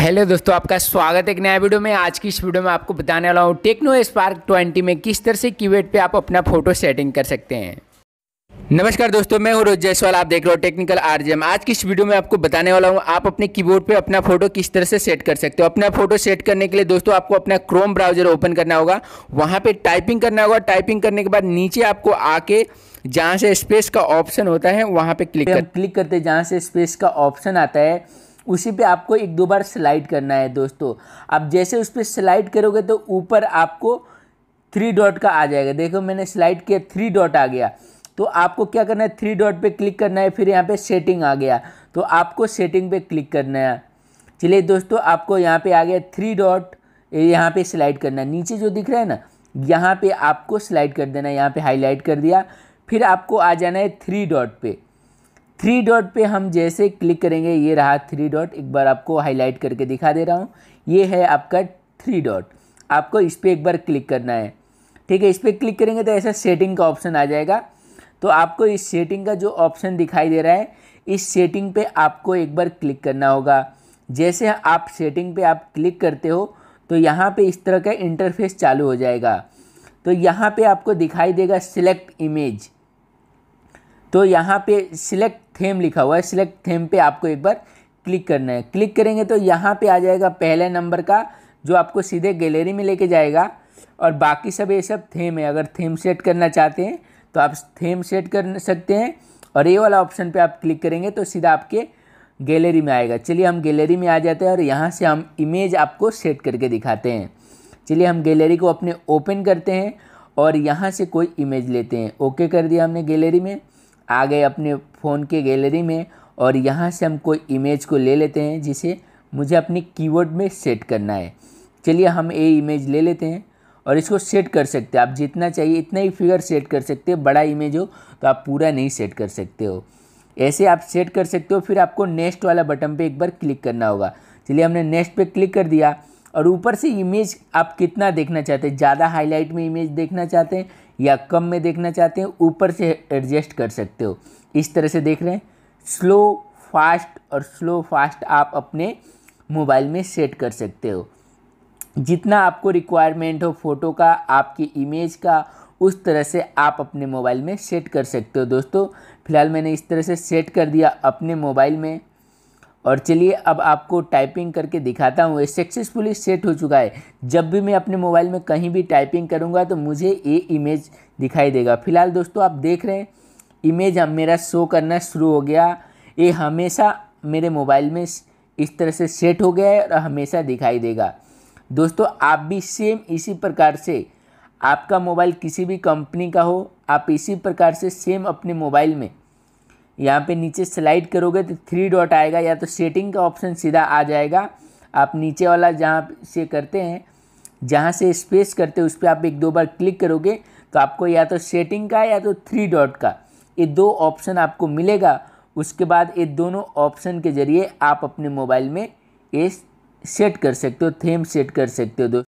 hello दोस्तों आपका स्वागत है एक नया वीडियो में आज की इस वीडियो में आपको बताने वाला हूँ टेक्नो स्पार्क 20 में किस तरह से कीवेड पे आप अपना फोटो सेटिंग कर सकते हैं नमस्कार दोस्तों मैं हूं रोज जयसवाल आप देख रहे हो टेक्निकल आरजीएम आज की इस वीडियो में आपको बताने वाला हूँ आप अपने कीबोर्ड पे अपना फोटो किस तरह से सेट कर सकते हो अपना फोटो सेट करने के लिए दोस्तों आपको अपना क्रोम ब्राउजर ओपन करना होगा वहाँ पे टाइपिंग करना होगा टाइपिंग करने के बाद नीचे आपको आके जहाँ से स्पेस का ऑप्शन होता है वहाँ पे क्लिक क्लिक करते जहाँ से स्पेस का ऑप्शन आता है उसी पे आपको एक दो बार स्लाइड करना है दोस्तों आप जैसे उस पर स्लाइड करोगे तो ऊपर आपको थ्री डॉट का आ जाएगा देखो मैंने स्लाइड किया थ्री डॉट आ गया तो आपको क्या करना है थ्री डॉट पे क्लिक करना है फिर यहाँ पे सेटिंग आ गया तो आपको सेटिंग पे क्लिक करना है चलिए दोस्तों आपको यहाँ पे आ गया थ्री डॉट यहाँ पे स्लाइड करना है नीचे जो दिख रहा है ना यहाँ पे आपको स्लाइड कर देना है यहाँ पे हाईलाइट कर दिया फिर आपको आ जाना है थ्री डॉट पे थ्री डॉट पे हम जैसे क्लिक करेंगे ये रहा थ्री डॉट एक बार आपको हाईलाइट करके दिखा दे रहा हूँ ये है आपका थ्री डॉट आपको इस पर एक बार क्लिक करना है ठीक है इस पर क्लिक करेंगे तो ऐसा सेटिंग का ऑप्शन आ जाएगा तो आपको इस सेटिंग का जो ऑप्शन दिखाई दे रहा है इस सेटिंग पे आपको एक बार क्लिक करना होगा जैसे आप सेटिंग पे आप क्लिक करते हो तो यहाँ पे इस तरह का इंटरफेस चालू हो जाएगा तो यहाँ पे आपको दिखाई देगा सिलेक्ट इमेज तो यहाँ पे सिलेक्ट थेम लिखा हुआ है सिलेक्ट थेम पे आपको एक बार क्लिक करना है क्लिक करेंगे तो यहाँ पे आ जाएगा पहले नंबर का जो आपको सीधे गैलरी में लेके जाएगा और बाकी सब ये सब थेम है अगर थेम सेट करना चाहते हैं तो आप थेम सेट कर सकते हैं और ये वाला ऑप्शन पर आप क्लिक करेंगे तो सीधा आपके गैलरी में आएगा चलिए हम गैलरी में आ जाते हैं और यहाँ से हम इमेज आपको सेट करके दिखाते हैं चलिए हम गैलरी को अपने ओपन करते हैं और यहाँ से कोई इमेज लेते हैं ओके कर दिया हमने गैलरी में आ गए अपने फ़ोन के गैलरी में और यहाँ से हम कोई इमेज को ले लेते हैं जिसे मुझे अपने कीवर्ड में सेट करना है चलिए हम ये इमेज ले लेते हैं और इसको सेट कर सकते हैं आप जितना चाहिए इतना ही फिगर सेट कर सकते हो बड़ा इमेज हो तो आप पूरा नहीं सेट कर सकते हो ऐसे आप सेट कर सकते हो फिर आपको नेक्स्ट वाला बटन पे एक बार क्लिक करना होगा चलिए हमने नेक्स्ट पे क्लिक कर दिया और ऊपर से इमेज आप कितना देखना चाहते हैं ज़्यादा हाईलाइट में इमेज देखना चाहते हैं या कम में देखना चाहते हैं ऊपर से एडजस्ट कर सकते हो इस तरह से देख रहे हैं स्लो फास्ट और स्लो फास्ट आप अपने मोबाइल में सेट कर सकते हो जितना आपको रिक्वायरमेंट हो फ़ोटो का आपकी इमेज का उस तरह से आप अपने मोबाइल में सेट कर सकते हो दोस्तों फिलहाल मैंने इस तरह से सेट कर दिया अपने मोबाइल में और चलिए अब आपको टाइपिंग करके दिखाता हूँ ये सक्सेसफुली सेट हो चुका है जब भी मैं अपने मोबाइल में कहीं भी टाइपिंग करूँगा तो मुझे ये इमेज दिखाई देगा फिलहाल दोस्तों आप देख रहे हैं इमेज हम मेरा शो करना शुरू हो गया ये हमेशा मेरे मोबाइल में इस तरह से सेट हो गया है और हमेशा दिखाई देगा दोस्तों आप भी सेम इसी प्रकार से आपका मोबाइल किसी भी कंपनी का हो आप इसी प्रकार से सेम अपने मोबाइल में यहाँ पे नीचे स्लाइड करोगे तो थ्री डॉट आएगा या तो सेटिंग का ऑप्शन सीधा आ जाएगा आप नीचे वाला जहाँ से करते हैं जहाँ से स्पेस करते हैं उस पर आप एक दो बार क्लिक करोगे तो आपको या तो सेटिंग का या तो थ्री डॉट का ये दो ऑप्शन आपको मिलेगा उसके बाद ये दोनों ऑप्शन के ज़रिए आप अपने मोबाइल में ये सेट कर सकते हो थीम सेट कर सकते हो दो